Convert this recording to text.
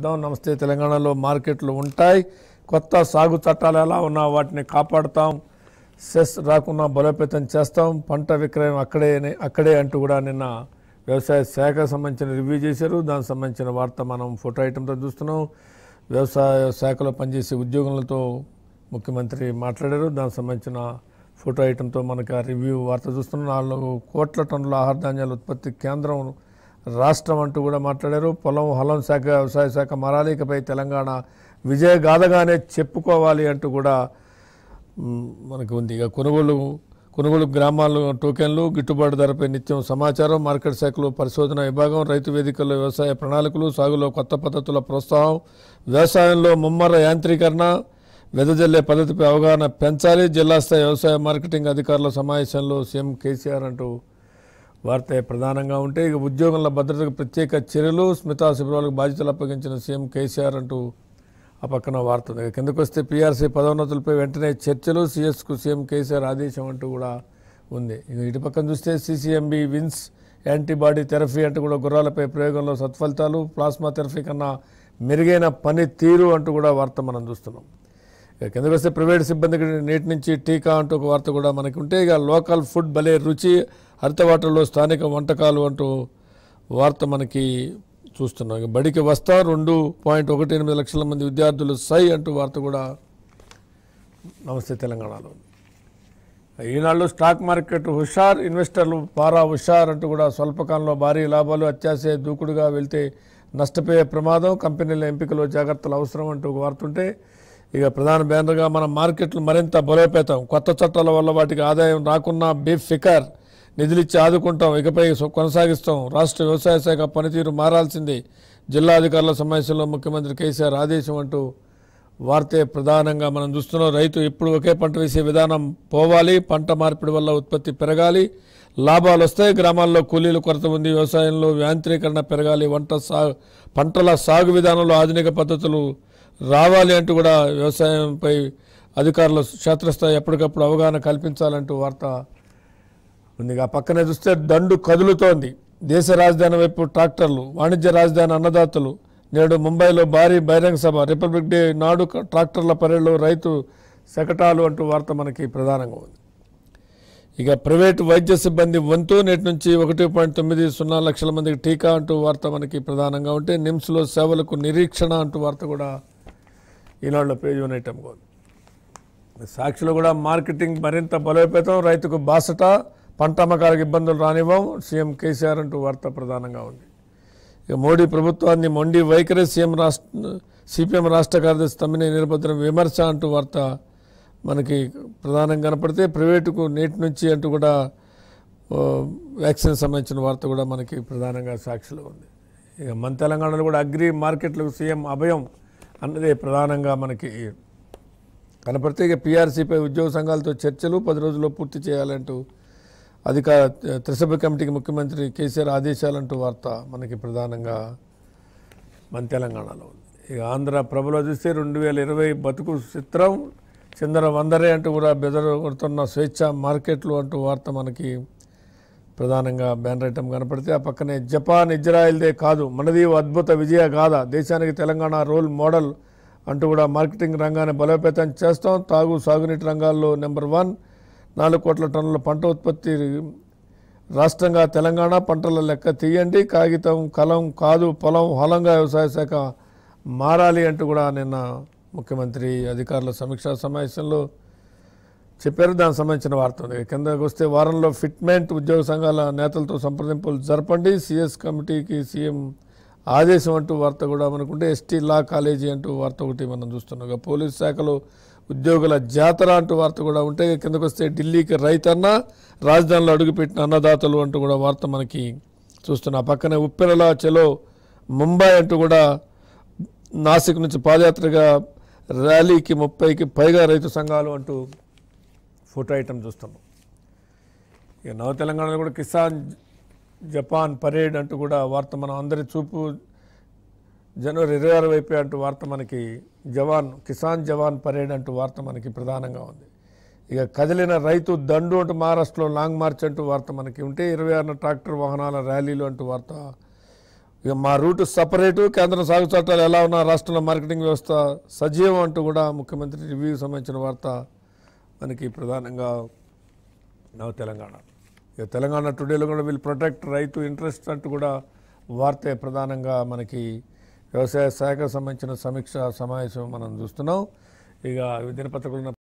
చేద్దాం నమస్తే తెలంగాణలో మార్కెట్లు ఉంటాయి కొత్త సాగు చట్టాలు ఎలా ఉన్నా వాటిని కాపాడుతాం సెస్ రాకుండా బలోపేతం చేస్తాం పంట విక్రయం అక్కడే అక్కడే అంటూ కూడా నిన్న వ్యవసాయ శాఖకు సంబంధించిన రివ్యూ చేశారు దానికి సంబంధించిన వార్త మనం ఫోటో ఐటెంతో చూస్తున్నాం వ్యవసాయ శాఖలో పనిచేసే ఉద్యోగులతో ముఖ్యమంత్రి మాట్లాడారు దానికి సంబంధించిన ఫోటో ఐటెంతో మనకి ఆ రివ్యూ వార్త చూస్తున్నాం నాలుగు కోట్ల టన్నుల ఆహార ధాన్యాల ఉత్పత్తి కేంద్రం రాష్ట్రం అంటూ కూడా మాట్లాడారు పొలం హలం శాఖ వ్యవసాయ శాఖ మరాలికపై తెలంగాణ విజయగాథగానే చెప్పుకోవాలి అంటూ కూడా మనకు ఉంది ఇక కొనుగోలు కొనుగోలు గ్రామాలు టోకెన్లు గిట్టుబాటు ధరపై నిత్యం సమాచారం మార్కెట్ శాఖలు పరిశోధన విభాగం రైతు వేదికల్లో వ్యవసాయ ప్రణాళికలు సాగులో కొత్త పద్ధతుల ప్రోత్సాహం వ్యవసాయంలో ముమ్మర యాంత్రీకరణ వెదజల్లే పద్ధతిపై అవగాహన పెంచాలి జిల్లా స్థాయి వ్యవసాయ మార్కెటింగ్ అధికారుల సమావేశంలో సీఎం కేసీఆర్ అంటూ వార్త ప్రధానంగా ఉంటే ఇక ఉద్యోగంలో భద్రతకు ప్రత్యేక చర్యలు స్మితా శిబిరాలకు బాధ్యతలు అప్పగించిన సీఎం కేసీఆర్ అంటూ ఆ పక్కన వార్త ఉంది కిందకు వస్తే పీఆర్సీ పదోన్నతులపై వెంటనే చర్చలు సీఎస్కు సీఎం కేసీఆర్ ఆదేశం అంటూ కూడా ఉంది ఇటు పక్కన చూస్తే సీసీఎంబీ విన్స్ యాంటీబాడీ థెరపీ అంటూ కూడా గుర్రాలపై ప్రయోగంలో సత్ఫలితాలు ప్లాస్మా థెరపీ కన్నా మెరుగైన పని తీరు అంటూ కూడా వార్త మనం చూస్తున్నాం కిందకు వస్తే ప్రైవేట్ సిబ్బందికి నేటి నుంచి టీకా అంటూ ఒక వార్త కూడా మనకి ఉంటే ఇక లోకల్ ఫుడ్ భలే రుచి హరితవాటలో స్థానిక వంటకాలు అంటూ వార్త మనకి చూస్తున్నాం బడికి వస్తా రెండు పాయింట్ ఒకటి ఎనిమిది లక్షల మంది విద్యార్థులు సై అంటూ వార్త కూడా నమస్తే తెలంగాణలో ఈనాళ్ళు స్టాక్ మార్కెట్ హుషార్ ఇన్వెస్టర్లు పారా హుషార్ అంటూ కూడా స్వల్పకాలంలో భారీ లాభాలు అత్యాశయ దూకుడుగా వెళ్తే నష్టపోయే ప్రమాదం కంపెనీల ఎంపికలో జాగ్రత్తలు అవసరం అంటూ వార్తుంటే ఇక ప్రధాన బ్యానర్గా మనం మార్కెట్లు మరింత బలోపేతం కొత్త చట్టాల వల్ల వాటికి ఆదాయం రాకున్నా బిఫికర్ నిధులిచ్చి ఆదుకుంటాం ఇకపై కొనసాగిస్తాం రాష్ట్ర వ్యవసాయ శాఖ పనితీరు మారాల్సిందే జిల్లా అధికారుల సమావేశంలో ముఖ్యమంత్రి కేసీఆర్ ఆదేశం అంటూ వార్తే ప్రధానంగా మనం చూస్తున్నాం రైతు ఇప్పుడు ఒకే పంట వేసే విధానం పోవాలి పంట మార్పిడి వల్ల ఉత్పత్తి పెరగాలి లాభాలు వస్తాయి గ్రామాల్లో కూలీల కొరత ఉంది వ్యవసాయంలో యాంత్రీకరణ పెరగాలి వంట పంటల సాగు విధానంలో ఆధునిక పద్ధతులు రావాలి అంటూ కూడా వ్యవసాయంపై అధికారులు క్షేత్రస్థాయి ఎప్పటికప్పుడు అవగాహన కల్పించాలంటూ వార్త ఉంది ఆ పక్కనే చూస్తే దండు కదులుతోంది దేశ రాజధాని వైపు ట్రాక్టర్లు వాణిజ్య రాజధాని అన్నదాతలు నేడు ముంబైలో భారీ బహిరంగ సభ రిపబ్లిక్ డే నాడు ట్రాక్టర్ల పరేడ్లో రైతు శకటాలు అంటూ వార్త మనకి ప్రధానంగా ఉంది ఇక ప్రైవేటు వైద్య సిబ్బంది వంతు నేటి నుంచి ఒకటి పాయింట్ తొమ్మిది సున్నా లక్షల మందికి టీకా అంటూ వార్త మనకి ప్రధానంగా ఉంటే నిమ్స్లో సేవలకు నిరీక్షణ అంటూ వార్త కూడా ఈనాడులో పేజీ ఉన్నట్టం సాక్షిలో కూడా మార్కెటింగ్ మరింత బలోపేతం రైతుకు బాసట పంట అమ్మకాలకు ఇబ్బందులు రానివ్వం సీఎం కేసీఆర్ అంటూ వార్త ప్రధానంగా ఉంది ఇక మోడీ ప్రభుత్వాన్ని మొండి వైఖరి సీఎం రాష్ట్ర సిపిఎం రాష్ట్ర కార్యదర్శి తమ్మిన నిరభద్రం విమర్శ అంటూ వార్త మనకి ప్రధానంగా కనపడితే ప్రైవేటుకు నేటి నుంచి అంటూ కూడా వ్యాక్సిన్ సంబంధించిన వార్త కూడా మనకి ప్రధానంగా సాక్షిలో ఉంది ఇక మన తెలంగాణలో కూడా అగ్రి మార్కెట్లకు సీఎం అభయం అన్నదే ప్రధానంగా మనకి కనపడితే ఇక పీఆర్సీపై ఉద్యోగ సంఘాలతో చర్చలు పది రోజుల్లో పూర్తి చేయాలంటూ అధిక త్రిసభ కమిటీకి ముఖ్యమంత్రి కేసీఆర్ ఆదేశాలంటూ వార్త మనకి ప్రధానంగా మన తెలంగాణలో ఉంది ఇక ఆంధ్ర ప్రభలో చూస్తే రెండు వేల ఇరవై బతుకు చిత్రం చిందర వందరే అంటూ కూడా బెదరగొడుతున్న స్వేచ్ఛ మార్కెట్లు అంటూ వార్త మనకి ప్రధానంగా బ్యానర్ ఐటమ్ కనపడితే ఆ పక్కనే జపాన్ ఇజ్రాయిల్దే కాదు మనది అద్భుత విజయ గాథ దేశానికి తెలంగాణ రోల్ మోడల్ అంటూ కూడా మార్కెటింగ్ రంగాన్ని బలోపేతం చేస్తాం తాగు సాగునీటి రంగాల్లో నెంబర్ వన్ నాలుగు కోట్ల టన్నుల పంట ఉత్పత్తి రాష్ట్రంగా తెలంగాణ పంటల లెక్క తీయండి కాగితం కలం కాదు పొలం హలంగా వ్యవసాయ శాఖ మారాలి అంటూ కూడా నిన్న ముఖ్యమంత్రి అధికారుల సమీక్షా సమావేశంలో చెప్పారు దానికి సంబంధించిన వార్త ఉంది కిందకు వస్తే వారంలో ఫిట్మెంట్ ఉద్యోగ సంఘాల నేతలతో సంప్రదింపులు జరపండి సిఎస్ కమిటీకి సీఎం ఆదేశం అంటూ వార్త కూడా మనకుంటే ఎస్టీ లా కాలేజీ అంటూ వార్త ఒకటి మనం చూస్తున్నాం పోలీస్ శాఖలో ఉద్యోగుల జాతర అంటూ వార్త కూడా ఉంటే కిందకు వస్తే ఢిల్లీకి రైతన్న రాజధానిలో అడుగుపెట్టిన అన్నదాతలు అంటూ కూడా వార్త మనకి చూస్తున్నా పక్కనే ఉప్పెనలా చెలో ముంబై అంటూ కూడా నాసిక్ నుంచి పాదయాత్రగా ర్యాలీకి ముప్పైకి పైగా రైతు సంఘాలు అంటూ ఫోటో ఐటమ్ చూస్తున్నాం ఇక నవ తెలంగాణలో కూడా కిసాన్ జపాన్ పరేడ్ అంటూ కూడా వార్త మనం అందరి చూపు జనవరి ఇరవై ఆరు వైపే అంటూ వార్త మనకి జవాన్ కిసాన్ జవాన్ పరేడ్ అంటూ వార్త మనకి ప్రధానంగా ఉంది ఇక కదిలిన రైతు దండు అంటూ మహారాష్ట్రలో లాంగ్ మార్చ్ అంటూ వార్త మనకి ఉంటే ఇరవై ఆరున ట్రాక్టర్ వాహనాల ర్యాలీలు అంటూ వార్త ఇక మా రూటు సపరేటు కేంద్రం సాగు చట్టాలు ఎలా ఉన్నా రాష్ట్రంలో మార్కెటింగ్ వ్యవస్థ సజీవం అంటూ కూడా ముఖ్యమంత్రి రివ్యూ సంబంధించిన వార్త మనకి ప్రధానంగా నవ తెలంగాణ ఇక తెలంగాణ టుడేలో కూడా వీళ్ళు ప్రొటెక్ట్ రైతు ఇంట్రెస్ట్ అంటూ కూడా వార్తే ప్రధానంగా మనకి వ్యవసాయ శాఖకు సంబంధించిన సమీక్ష సమావేశం మనం చూస్తున్నాం ఇక దినపత్రికలు